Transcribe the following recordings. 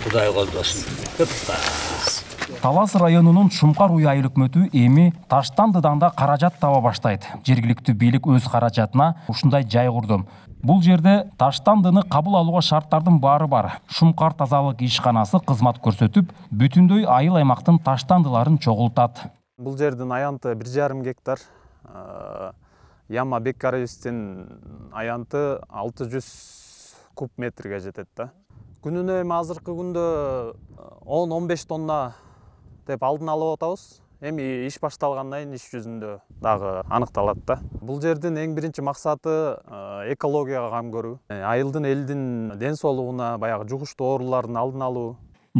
құдай қолдасын талас районунун шумкар уй айыл емі таштан дыданда каражат таба баштайт жергілікті бийлик өз қаражатына ушундай жай курду бұл жерде таштандыны қабыл алуға шарттардың бары бар шумкар тазалық ишканасы қызмат көрсетіп бүтүндөй айыл аймактын таштандыларын чогултат Бұл жердің аянты бир жарым гектар ә, яма беккаровичтин аянты алты жүз куб метрге жетет да күніне эми азыркы күндө э, он он беш тонна деп алдын алып атабыз эми иш башталгандан кийин иш жүзүндө дагы аныкталат да бул жердин эң биринчи максаты э, экологияга кам көрүү э, айылдын элдин ден соолугуна баягы жугуштуу оорулардын алдын алуу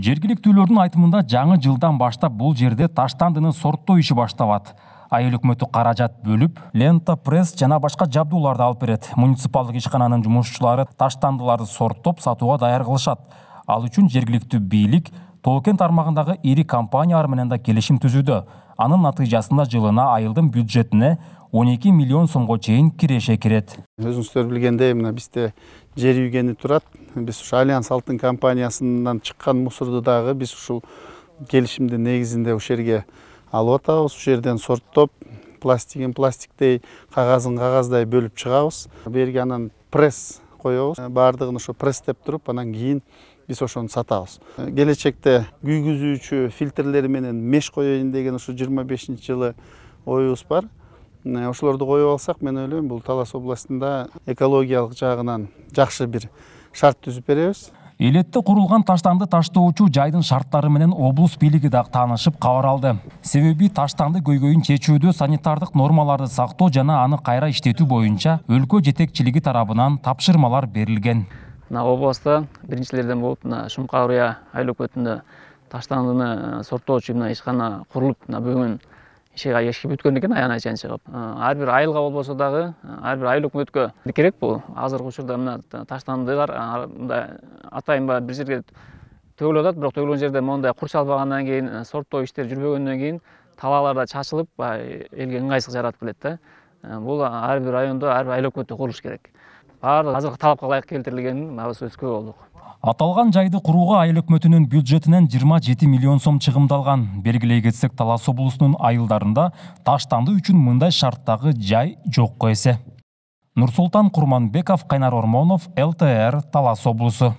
жергиликтүүлөрдүн айтымында жаңы жылдан баштап бул жерде таштандыны сорттоо иши башталат айыл өкмөтү каражат бөлүп лента пресс жана башка жабдууларды алып берет муниципалдык ишкананын жумушчулары таштандыларды сорттоп сатууга даяр кылышат ал үчүн жергиликтүү бийлик тоо тармагындагы ири компаниялар менен да келишим түзүүдө анын натыйжасында жылына айылдын бюджетине 12 миллион сомго чейин киреше кирет өзүңүздөр билгендей мына бизде жер үйгени турат биз ушу альянс алтын компаниясынан чыккан мусорду дагы биз ушул келишимдин негизинде ушул жерге алып атабыз ушул жерден сорттоп пластигин пластиктей кагазын кагаздай бөлүп чыгабыз бул ерге анан пресс коебуз баардыгын ошо пресстеп туруп анан кийин биз ошону сатабыз келечекте күйгүзүүчү фильтрлер менен меш коеюн деген ушул жыйырма бешинчи жылы оюбуз бар э, ошолорду коюп алсак мен ойлойм бул талас областында экологиялык жагынан жакшы бир шарт түзүп беребиз элетте курулган таштанды таштоочу жайдын шарттары менен облус бийлиги да таанышып кабар алды себеби таштанды көйгөйүн чечүүдө санитардык нормаларды сактоо жана аны кайра иштетүү боюнча өлкө жетекчилиги тарабынан тапшырмалар берилген мына областта биринчилерден болуп мына шумкар айыл өкмөтүндө таштандыны э, сорттоочу мына ишкана курулуп мына бүгүн ешкі ешкім өткөндүкүн чейин чыгып ар бир айылга болбосо дагы ар бир айыл өкмөткө керек бул азыркы учурда мына таштандылар мындай атайын баа бир жерге төгүлүп атат бирок төгүлгөн жерде моундай курчалбагандан кийин э, сорттоо иштери жүрбөгөндөн кийин талааларда чачылып баягы элге ыңгайсыз жаратып келет да э, бул ар бир райондо ар бир айыл өкмөттө курулуш керек баардыгы азыркы талапка ылайык келтирилгенин баягы сөзсүз болду аталган жайды курууга айыл өкмөтүнүн бюджетинен жыйырма жети миллион сом чыгымдалган белгилей кетсек талас облусунун айылдарында таштанды үчүн мындай шарттагы жай жокко эсе нурсултан курманбеков кайнар ормонов лтр талас облусу